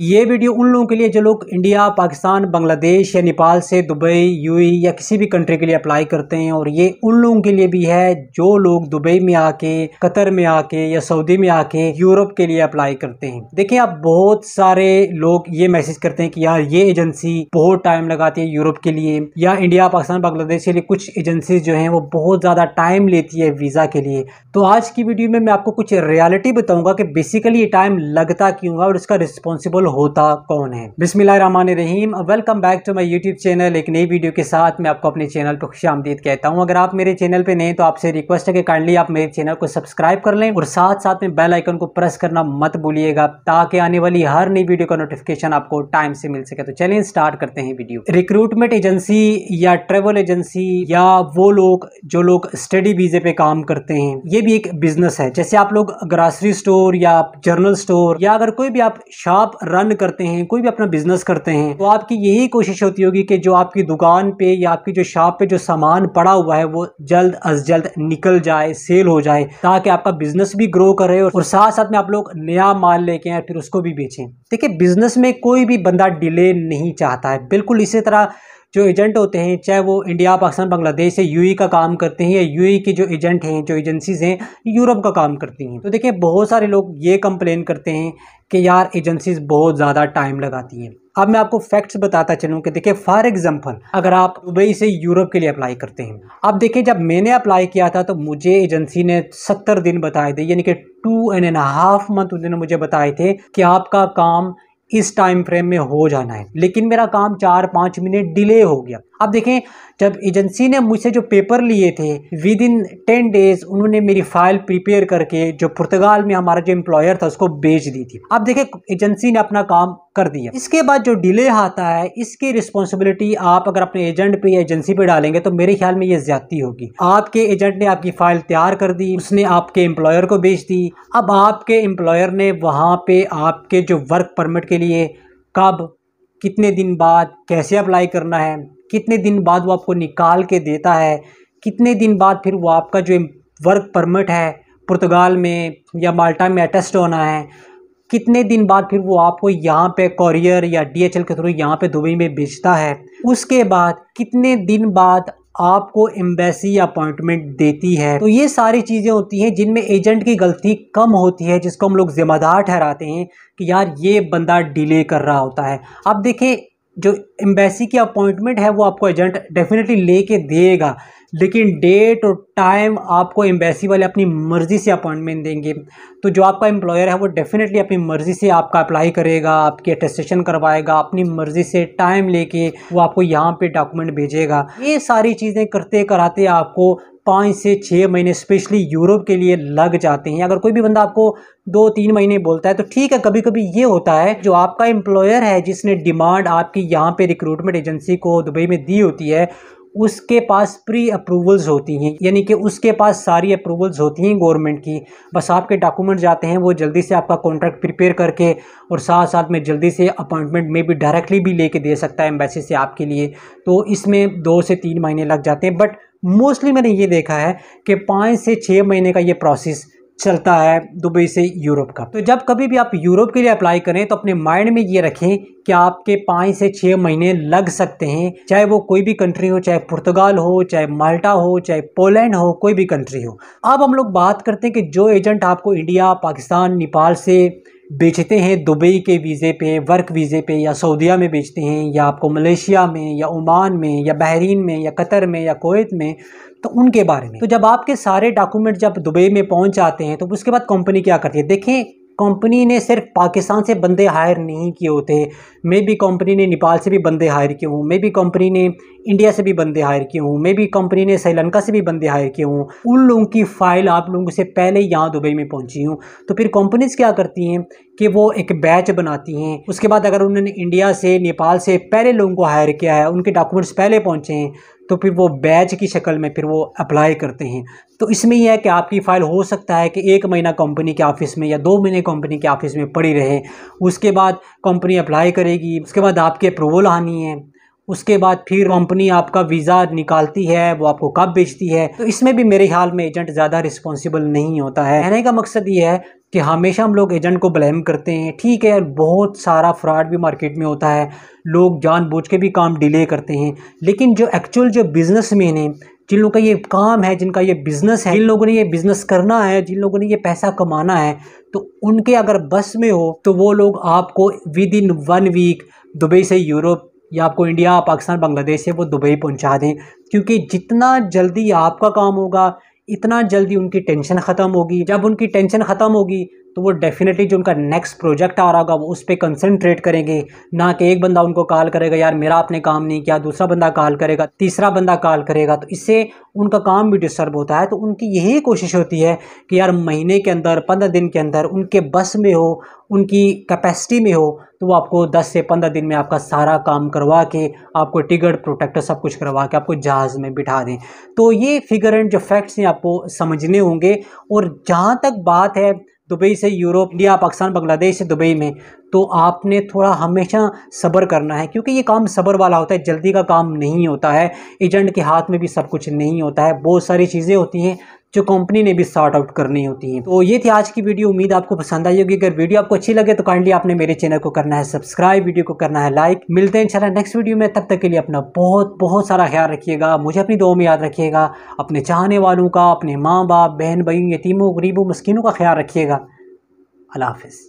ये वीडियो उन लोगों के लिए जो लोग इंडिया पाकिस्तान बांग्लादेश या नेपाल से दुबई यूएई या किसी भी कंट्री के लिए अप्लाई करते हैं और ये उन लोगों के लिए भी है जो लोग दुबई में आके कतर में आके या सऊदी में आके यूरोप के लिए अप्लाई करते हैं देखिए आप बहुत सारे लोग ये मैसेज करते हैं कि यार ये एजेंसी बहुत टाइम लगाती है यूरोप के लिए या इंडिया पाकिस्तान बांग्लादेश के लिए कुछ एजेंसी जो है वो बहुत ज़्यादा टाइम लेती है वीज़ा के लिए तो आज की वीडियो में मैं आपको कुछ रियालिटी बताऊँगा कि बेसिकली ये टाइम लगता क्यों और इसका रिस्पॉन्सिबल रसूल होता कौन है Rahim welcome back to my YouTube channel एक नई वीडियो के साथ मैं आपको अपने चैनल पर खुश आमदीद कहता हूँ अगर आप मेरे चैनल पर नहीं तो आपसे रिक्वेस्ट है कि काइंडली आप मेरे चैनल को सब्सक्राइब कर लें और साथ साथ में बेल आइकन को प्रेस करना मत भूलिएगा ताकि आने वाली हर नई वीडियो का नोटिफिकेशन आपको टाइम से मिल सके तो चलिए स्टार्ट करते हैं वीडियो रिक्रूटमेंट एजेंसी या ट्रेवल एजेंसी या वो लोग जो लोग स्टडी वीजे पे काम करते हैं ये भी एक बिजनेस है जैसे आप लोग ग्रासरी स्टोर या जर्नल स्टोर या अगर कोई भी आप शॉप रन करते हैं कोई भी अपना बिजनेस करते हैं तो आपकी यही कोशिश होती होगी कि जो आपकी दुकान पे या आपकी जो शॉप पे जो सामान पड़ा हुआ है वो जल्द अज जल्द निकल जाए सेल हो जाए ताकि आपका बिजनेस भी ग्रो करे और साथ साथ में आप लोग नया माल लेके आए फिर उसको भी बेचें देखिए बिजनेस में कोई भी बंदा डिले नहीं चाहता है बिल्कुल इसी तरह जो एजेंट होते हैं चाहे वो इंडिया पाकिस्तान बांग्लादेश से यूएई e का काम करते हैं या यूएई e के जो एजेंट हैं जो एजेंसीज़ हैं यूरोप का काम करती हैं तो देखिए बहुत सारे लोग ये कंप्लेन करते हैं कि यार एजेंसीज़ बहुत ज़्यादा टाइम लगाती हैं अब मैं आपको फैक्ट्स बताता चलूँ कि देखिए फॉर एग्जांपल अगर आप दुबई से यूरोप के लिए अप्लाई करते हैं अब देखिए जब मैंने अप्लाई किया था तो मुझे एजेंसी ने सत्तर दिन बताए थे यानी कि two and and half month उन्होंने मुझे बताए थे कि आपका काम इस टाइम फ्रेम में हो जाना है लेकिन मेरा काम चार पाँच मिनट डिले हो गया अब देखें जब एजेंसी ने मुझसे जो पेपर लिए थे विद इन टेन डेज उन्होंने मेरी फाइल प्रिपेयर करके जो पुर्तगाल में हमारा जो एम्प्लॉयर था उसको बेच दी थी अब देखें एजेंसी ने अपना काम कर दिया इसके बाद जो डिले आता है इसकी रिस्पॉन्सिबिलिटी आप अगर अपने एजेंट पे या एजेंसी पे डालेंगे तो मेरे ख्याल में ये ज्यादा होगी आपके एजेंट ने आपकी फाइल तैयार कर दी उसने आपके एम्प्लॉयर को बेच दी अब आपके एम्प्लॉयर ने वहाँ पे आपके जो वर्क परमिट के लिए कब कितने दिन बाद कैसे अप्लाई करना है कितने दिन बाद वो आपको निकाल के देता है कितने दिन बाद फिर वो आपका जो वर्क परमिट है पुर्तगाल में या माल्टा में अटेस्ट होना है कितने दिन बाद फिर वो आपको यहाँ पे कॉरियर या डीएचएल के थ्रू यहाँ पे दुबई में बेचता है उसके बाद कितने दिन बाद आपको एम्बेसी अपॉइंटमेंट देती है तो ये सारी चीज़ें होती हैं जिनमें एजेंट की गलती कम होती है जिसको हम लोग जिम्मेदार ठहराते हैं कि यार ये बंदा डिले कर रहा होता है अब देखें जो एम्बेसी की अपॉइंटमेंट है वो आपको एजेंट डेफिनेटली ले के देगा लेकिन डेट और टाइम आपको एम्बेसी वाले अपनी मर्ज़ी से अपॉइंटमेंट देंगे तो जो आपका एम्प्लॉयर है वो डेफिनेटली अपनी मर्ज़ी से आपका अप्लाई करेगा आपकी अटेस्टेशन करवाएगा अपनी मर्ज़ी से टाइम लेके वो आपको यहाँ पे डॉक्यूमेंट भेजेगा ये सारी चीज़ें करते कराते आपको पाँच से छः महीने स्पेशली यूरोप के लिए लग जाते हैं अगर कोई भी बंदा आपको दो तीन महीने बोलता है तो ठीक है कभी कभी ये होता है जो आपका एम्प्लॉयर है जिसने डिमांड आपकी यहाँ पे रिक्रूटमेंट एजेंसी को दुबई में दी होती है उसके पास प्री अप्रूवल्स होती हैं यानी कि उसके पास सारी अप्रूवल्स होती हैं गवर्नमेंट की बस आपके डॉक्यूमेंट जाते हैं वो जल्दी से आपका कॉन्ट्रैक्ट प्रिपेयर करके और साथ साथ में जल्दी से अपॉइंटमेंट में भी डायरेक्टली भी लेके दे सकता है एम्बेसी से आपके लिए तो इसमें दो से तीन महीने लग जाते हैं बट मोस्टली मैंने ये देखा है कि पाँच से छः महीने का ये प्रोसेस चलता है दुबई से यूरोप का तो जब कभी भी आप यूरोप के लिए अप्लाई करें तो अपने माइंड में ये रखें कि आपके पाँच से छः महीने लग सकते हैं चाहे वो कोई भी कंट्री हो चाहे पुर्तगाल हो चाहे माल्टा हो चाहे पोलैंड हो कोई भी कंट्री हो अब हम लोग बात करते हैं कि जो एजेंट आपको इंडिया पाकिस्तान नेपाल से बेचते हैं दुबई के वीज़े पे वर्क वीज़े पे या सऊदीया में बेचते हैं या आपको मलेशिया में या ओमान में या बहरीन में या कतर में या कोत में तो उनके बारे में तो जब आपके सारे डॉक्यूमेंट जब दुबई में पहुंच जाते हैं तो उसके बाद कंपनी क्या करती है देखें कंपनी ने सिर्फ पाकिस्तान से बंदे हायर नहीं किए होते मे बी कंपनी ने नेपाल से भी बंदे हायर किए हों मे बी कंपनी ने इंडिया से भी बंदे हायर किए हों मे बी कंपनी ने श्रीलंका से भी बंदे हायर किए हों उन लोगों की फ़ाइल आप लोगों से पहले यहाँ दुबई में पहुँची हूँ तो फिर कंपनीज़ क्या करती हैं कि वो एक बैच बनाती हैं उसके बाद अगर उन्होंने इंडिया से नेपाल से पहले लोगों को हायर किया है उनके डॉक्यूमेंट्स पहले पहुँचे हैं तो फिर वो बैच की शक्ल में फिर वो अप्लाई करते हैं तो इसमें यह है कि आपकी फ़ाइल हो सकता है कि एक महीना कंपनी के ऑफिस में या दो महीने कंपनी के ऑफिस में पड़ी रहे उसके बाद कंपनी अप्लाई करेगी उसके बाद आपकी अप्रूवल आनी है उसके बाद फिर कंपनी आपका वीज़ा निकालती है वो आपको कब बेचती है तो इसमें भी मेरे ख्याल में एजेंट ज़्यादा रिस्पॉन्सिबल नहीं होता है कहने का मकसद ये है कि हमेशा हम लोग एजेंट को ब्लेम करते हैं ठीक है बहुत सारा फ्रॉड भी मार्केट में होता है लोग जानबूझ के भी काम डिले करते हैं लेकिन जो एक्चुअल जो बिजनेस मैन है जिन लोगों का ये काम है जिनका ये बिज़नेस है जिन लोगों ने ये बिज़नेस करना है जिन लोगों ने ये पैसा कमाना है तो उनके अगर बस में हो तो वो लोग आपको within one week Dubai से यूरोप या आपको इंडिया पाकिस्तान बांग्लादेश से वो दुबई पहुंचा दें क्योंकि जितना जल्दी आपका काम होगा इतना जल्दी उनकी टेंशन ख़त्म होगी जब उनकी टेंशन ख़त्म होगी तो वो डेफिनेटली जो उनका नेक्स्ट प्रोजेक्ट आ रहा होगा वो उस पर कंसनट्रेट करेंगे ना कि एक बंदा उनको कॉल करेगा यार मेरा आपने काम नहीं किया दूसरा बंदा कॉल करेगा तीसरा बंदा कॉल करेगा तो इससे उनका काम भी डिस्टर्ब होता है तो उनकी यही कोशिश होती है कि यार महीने के अंदर पंद्रह दिन के अंदर उनके बस में हो उनकी कैपेसिटी में हो तो वो आपको 10 से 15 दिन में आपका सारा काम करवा के आपको टिकट प्रोटेक्टर सब कुछ करवा के आपको जहाज़ में बिठा दें तो ये फिगर एंड जो फैक्ट्स हैं आपको समझने होंगे और जहाँ तक बात है दुबई से यूरोप इंडिया पाकिस्तान बांग्लादेश से दुबई में तो आपने थोड़ा हमेशा सब्र करना है क्योंकि ये काम सब्र वाला होता है जल्दी का काम नहीं होता है एजेंट के हाथ में भी सब कुछ नहीं होता है बहुत सारी चीज़ें होती हैं जो कंपनी ने भी सॉर्ट आउट करनी होती है तो ये थी आज की वीडियो उम्मीद आपको पसंद आई होगी अगर वीडियो आपको अच्छी लगे तो काइंडली आपने मेरे चैनल को करना है सब्सक्राइब वीडियो को करना है लाइक मिलते हैं इंशाल्लाह नेक्स्ट वीडियो में तब तक के लिए अपना बहुत बहुत सारा ख्याल रखिएगा मुझे अपनी दुआ में याद रखिएगा अपने चाहने वालों का अपने माँ बाप बहन भाई यतीमों गरीबों मस्किनों का ख्याल रखिएगा अल्लाह हाफिज़